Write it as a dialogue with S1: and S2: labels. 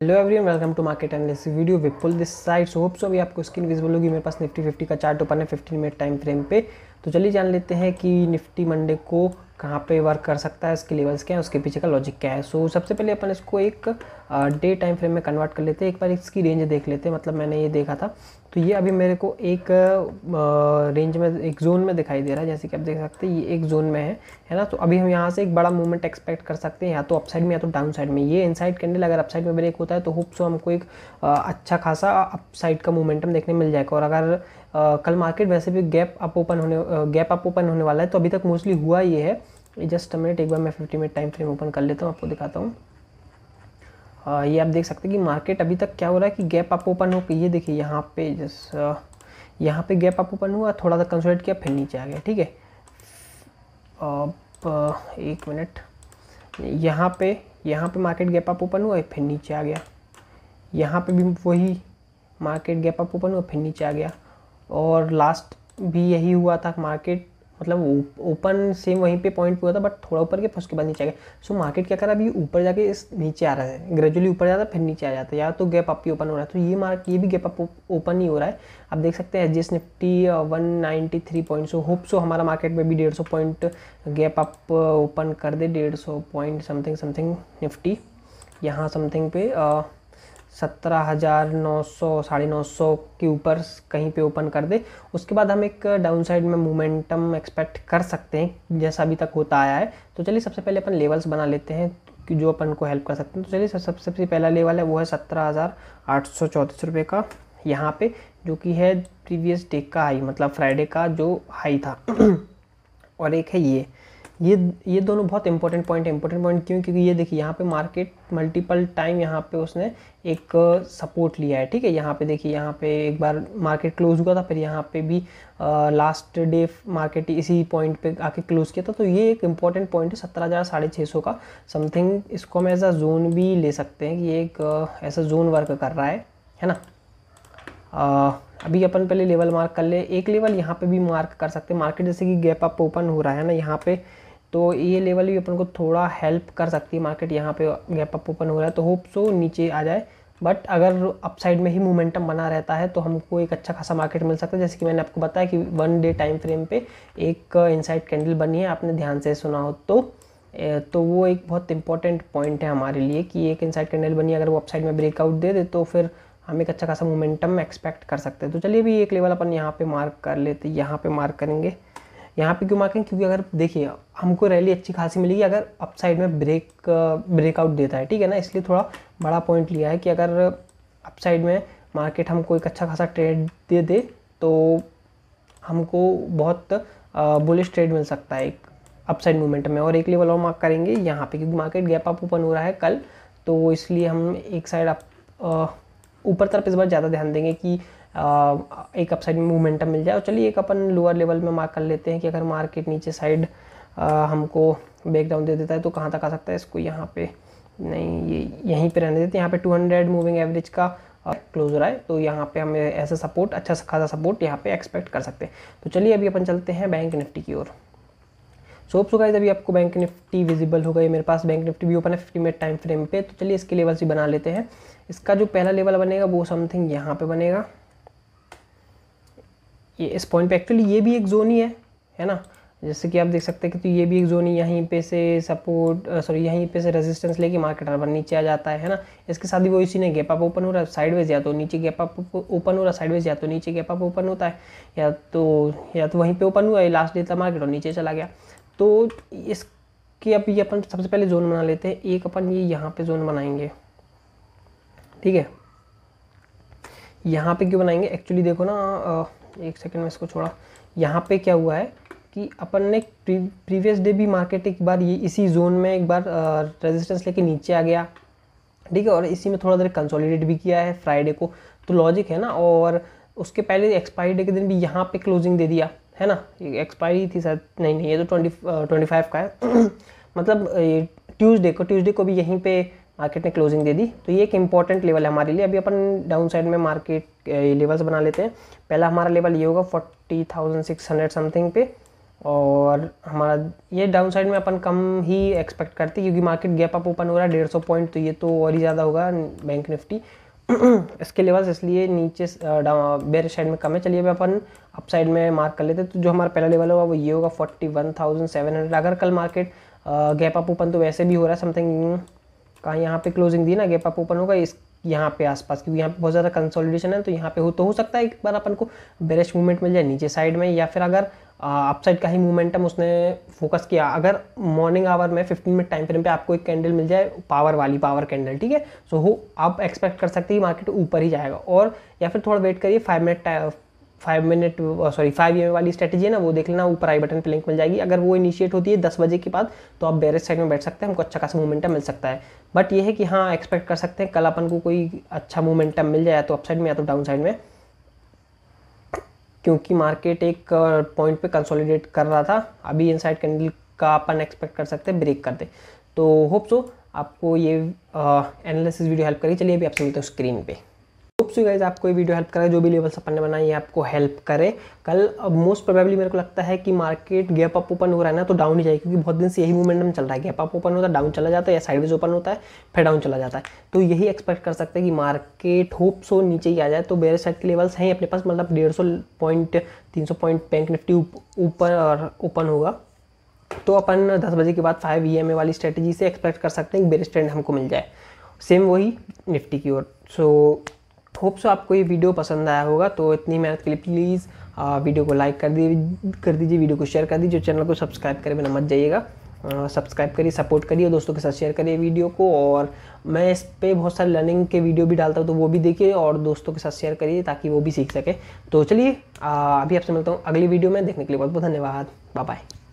S1: hello everyone welcome to market analysis video Vipul this side so hope so अभी आपको screen visible होगी मेरे पास Nifty 50 का चार्ट ओपन है 15 मिनट टाइम फ्रेम पे तो चलिए जान लेते हैं कि निफ्टी मंडे को कहाँ पे वर्क कर सकता है इसके लेवल्स क्या है उसके पीछे का लॉजिक क्या है सो so, सबसे पहले अपन इसको एक डे टाइम फ्रेम में कन्वर्ट कर लेते हैं एक बार इसकी रेंज देख लेते हैं मतलब मैंने ये देखा था तो ये अभी मेरे को एक रेंज में एक जोन में दिखाई दे रहा है जैसे कि आप देख सकते हैं ये एक जोन में है है ना तो अभी हम यहाँ से एक बड़ा मूवमेंट एक्सपेक्ट कर सकते हैं या तो अपसाइड में या तो डाउन साइड में ये इनसाइड कैंडल अगर अपसाइड में ब्रेक होता है तो होप सो हमको एक अच्छा खासा अपसाइड का मोमेंटम देखने मिल जाएगा और अगर कल मार्केट वैसे भी गैप अप ओपन होने गैप अप ओपन होने वाला है तो अभी तक मोस्टली हुआ ये है जस्ट मिनट एक बार मैं fifty minute time frame open कर लेता हूँ आपको दिखाता हूँ हाँ, ये आप देख सकते हैं कि मार्केट अभी तक क्या हो रहा है कि गैप आप ओपन हो ये देखिए यहाँ पे जस्ट यहाँ पे गैप आप ओपन हुआ थोड़ा सा कंसोलिडेट किया फिर नीचे आ गया ठीक है अब एक मिनट यहाँ पे यहाँ पे मार्केट गैप आप ओपन हुआ फिर नीचे आ गया यहाँ पे भी वही मार्केट गैप आप ओपन हुआ फिर नीचे आ गया और लास्ट भी यही हुआ था मार्केट मतलब ओपन सेम वहीं पे पॉइंट हुआ था बट थोड़ा ऊपर के फर्स्ट के बाद नीचे आ गया सो मार्केट क्या है अभी ऊपर जाके इस नीचे आ रहा है ग्रेजुअली ऊपर जाता है फिर नीचे आ जाता है या तो गैप अप ही ओपन हो रहा है तो ये मार्केट ये भी गैप अप ओपन ही हो रहा है आप देख सकते हैं H G Nifty one three point so hope so हमारा मार्केट में भी डेढ़ सौ पॉइंट गैप अप ओपन कर दे डेढ़ सौ पॉइंट समथिंग समथिंग निफ्टी यहाँ समथिंग पे uh, सत्रह हज़ार नौ सौ साढ़े नौ सौ के ऊपर कहीं पे ओपन कर दे उसके बाद हम एक डाउन साइड में मोमेंटम एक्सपेक्ट कर सकते हैं जैसा अभी तक होता आया है तो चलिए सबसे पहले अपन लेवल्स बना लेते हैं कि जो अपन को हेल्प कर सकते हैं तो चलिए सबसे सबसे पहला लेवल है वो है सत्रह हज़ार आठ सौ चौंतीस रुपये का यहाँ पे जो कि है प्रीवियस डे का हाई मतलब फ्राइडे का जो हाई था और एक है ये ये ये दोनों बहुत इंपॉर्टेंट पॉइंट है इंपॉर्टेंट पॉइंट क्यों क्योंकि ये देखिए यहाँ पे मार्केट मल्टीपल टाइम यहाँ पे उसने एक सपोर्ट uh, लिया है ठीक है यहाँ पे देखिए यहाँ पे एक बार मार्केट क्लोज हुआ था फिर यहाँ पे भी आ, लास्ट डे मार्केट इसी पॉइंट पे आके क्लोज किया था तो ये एक इंपॉर्टेंट पॉइंट है सत्रह हज़ार साढ़े छः सौ का समथिंग इसको हम एज अ जोन भी ले सकते हैं कि ये एक uh, ऐसा जोन वर्क कर रहा है है ना आ, uh, अभी अपन पहले लेवल मार्क कर ले एक लेवल यहाँ पे भी मार्क कर सकते हैं मार्केट जैसे कि गैप अप ओपन हो रहा है ना यहाँ पे तो ये लेवल भी अपन को थोड़ा हेल्प कर सकती है मार्केट यहाँ पे गैप अप ओपन हो रहा है तो होप सो नीचे आ जाए बट अगर अपसाइड में ही मोमेंटम बना रहता है तो हमको एक अच्छा खासा मार्केट मिल सकता है जैसे कि मैंने आपको बताया कि वन डे टाइम फ्रेम पे एक इनसाइड कैंडल बनी है आपने ध्यान से सुना हो तो तो वो एक बहुत इंपॉर्टेंट पॉइंट है हमारे लिए कि एक इनसाइड कैंडल बनी अगर वो अपसाइड में ब्रेकआउट दे दे तो फिर हम एक अच्छा खासा मोमेंटम एक्सपेक्ट कर सकते हैं तो चलिए भी एक लेवल अपन यहाँ पे मार्क कर लेते यहाँ पर मार्क करेंगे यहाँ पे क्यों मार्किंग क्योंकि अगर देखिए हमको रैली अच्छी खासी मिलेगी अगर अप साइड में ब्रेक ब्रेकआउट uh, देता है ठीक है ना इसलिए थोड़ा बड़ा पॉइंट लिया है कि अगर अप साइड में मार्केट हमको एक अच्छा खासा ट्रेड दे दे तो हमको बहुत बुलिश uh, ट्रेड मिल सकता है एक अपसाइड मूवमेंट में और एक लेवल और मार्क करेंगे यहाँ पे क्योंकि मार्केट गैप अप ओपन हो रहा है कल तो इसलिए हम एक साइड अप uh, ऊपर तरफ इस बार ज़्यादा ध्यान देंगे कि एक अपसाइड में मोमेंटम मिल जाए और चलिए एक अपन लोअर लेवल में मार्क कर लेते हैं कि अगर मार्केट नीचे साइड हमको ब्रेकडाउन दे देता है तो कहाँ तक आ सकता है इसको यहाँ पे नहीं ये यहीं पे रहने देते हैं यहाँ पे 200 मूविंग एवरेज का क्लोजर आए तो यहाँ पे हमें ऐसा सपोर्ट अच्छा खासा सपोर्ट यहाँ पे एक्सपेक्ट कर सकते हैं तो चलिए अभी अपन चलते हैं बैंक निफ्टी की ओर सो होप्स गाइज अभी आपको बैंक निफ्टी विजिबल हो गई मेरे पास बैंक निफ्टी भी ओपन है फिफ्टी मिनट टाइम फ्रेम पे तो चलिए इसके लेवल्स भी बना लेते हैं इसका जो पहला लेवल बनेगा वो समथिंग यहाँ पे बनेगा ये इस पॉइंट पे एक्चुअली ये भी एक जोन ही है है ना जैसे कि आप देख सकते हैं कि तो ये भी एक जोन ही यहीं पे से सपोर्ट सॉरी यहीं पे से रेजिस्टेंस लेके मार्केट रबर नीचे आ जाता है है ना इसके साथ ही वो इसी ने गैप अप ओपन हो रहा है साइडवेज या तो नीचे गैप अप ओपन हो रहा है साइडवेज या तो नीचे गैप अप ओपन होता है या तो या तो वहीं पर ओपन हुआ है लास्ट डे था मार्केट और नीचे चला गया तो इसकी अब ये अपन सबसे पहले जोन बना लेते हैं एक अपन ये यहाँ पर जोन बनाएंगे ठीक है यहाँ पे क्यों बनाएंगे एक्चुअली देखो ना एक सेकेंड में इसको छोड़ा यहाँ पे क्या हुआ है कि अपन ने प्रीवियस डे भी मार्केट एक बार ये इसी जोन में एक बार रेजिस्टेंस लेके नीचे आ गया ठीक है और इसी में थोड़ा देर कंसोलिडेट भी किया है फ्राइडे को तो लॉजिक है ना और उसके पहले एक्सपायरी डे के दिन भी यहाँ पे क्लोजिंग दे दिया है ना एक्सपायरी थी शायद नहीं नहीं ये तो ट्वेंटी ट्वेंटी फाइव का है मतलब ट्यूसडे को ट्यूसडे को भी यहीं पर मार्केट ने क्लोजिंग दे दी तो ये एक इंपॉर्टेंट लेवल है हमारे लिए अभी अपन डाउन साइड में मार्केट लेवल्स बना लेते हैं पहला हमारा लेवल ये होगा forty thousand six hundred something पे और हमारा ये डाउन साइड में अपन कम ही एक्सपेक्ट करते क्योंकि मार्केट गैप अप ओपन हो रहा है डेढ़ सौ पॉइंट तो ये तो और ही ज़्यादा होगा बैंक निफ्टी इसके लेवल्स इसलिए नीचे बेर साइड में कम है चलिए अभी अपन अप साइड में मार्क कर लेते तो जो हमारा पहला लेवल होगा वो ये होगा forty one thousand seven hundred अगर कल मार्केट गैप अप ओपन तो वैसे भी हो रहा है समथिंग कहाँ यहाँ पे क्लोजिंग दी ना गैप अप ओपन होगा इस यहाँ पे आसपास क्योंकि यहाँ पे बहुत ज़्यादा कंसोलिडेशन है तो यहाँ पे हो तो हो सकता है एक बार अपन को बेरेस्ट मूवमेंट मिल जाए नीचे साइड में या फिर अगर अपसाइड का ही मोमेंटम उसने फोकस किया अगर मॉर्निंग आवर में 15 मिनट टाइम फ्रेम पे आपको एक कैंडल मिल जाए पावर वाली पावर कैंडल ठीक है सो हो आप एक्सपेक्ट कर सकते हैं मार्केट ऊपर ही जाएगा और या फिर थोड़ा वेट करिए five minute five minute sorry five M वाली स्ट्रेटेजी है ना वो देख लेना ऊपर आई बटन पर लिंक मिल जाएगी अगर वो इनिशिएट होती है दस बजे के बाद तो आप बैरेज साइड में बैठ सकते हैं हमको अच्छा खासा मोमेंटम मिल सकता है बट ये है कि हाँ एक्सपेक्ट कर सकते हैं कल अपन को कोई अच्छा मोमेंटम मिल जाए तो अप साइड में या तो डाउन साइड में क्योंकि मार्केट एक पॉइंट uh, पे कंसोलिडेट कर रहा था अभी इन साइड कैंडल का अपन एक्सपेक्ट कर सकते हैं ब्रेक कर दे तो होप सो आपको ये एनालिसिस वीडियो हेल्प करी चलिए अभी आपसे मिलते हैं स्क्रीन पे होप्स यू गाइज आपको ये वीडियो हेल्प करे जो भी लेवल्स अपन ने बनाए है आपको हेल्प करे कल अब मोस्ट प्रोबेबली मेरे को लगता है कि मार्केट गैप अप ओपन हो रहा है ना तो डाउन ही जाएगी क्योंकि बहुत दिन से यही मूवमेंट में चल रहा है गैप अप ओपन होता है डाउन चला जाता है या साइडवेज ओपन होता है फिर डाउन चला जाता है तो यही एक्सपेक्ट कर सकते हैं कि मार्केट होप सो नीचे ही आ जाए तो बेरे साइड के लेवल्स हैं अपने पास मतलब डेढ़ सौ पॉइंट तीन सौ पॉइंट बैंक निफ्टी ऊपर और ओपन होगा तो अपन दस बजे के बाद फाइव ई वाली स्ट्रेटेजी से एक्सपेक्ट कर सकते हैं कि बेरे स्ट्रेंड हमको मिल जाए सेम वही निफ्टी की ओर सो होप्स आपको ये वीडियो पसंद आया होगा तो इतनी मेहनत के लिए प्लीज़ वीडियो को लाइक कर दी कर दीजिए वीडियो को शेयर कर दीजिए चैनल को सब्सक्राइब करें बिना मत जाइएगा सब्सक्राइब करिए सपोर्ट करिए दोस्तों के साथ शेयर करिए वीडियो को और मैं इस पर बहुत सारे लर्निंग के वीडियो भी डालता हूँ तो वो भी देखिए और दोस्तों के साथ शेयर करिए ताकि वो भी सीख सके तो चलिए अभी आपसे मिलता हूँ अगली वीडियो में देखने के लिए बहुत बहुत धन्यवाद बाय बाय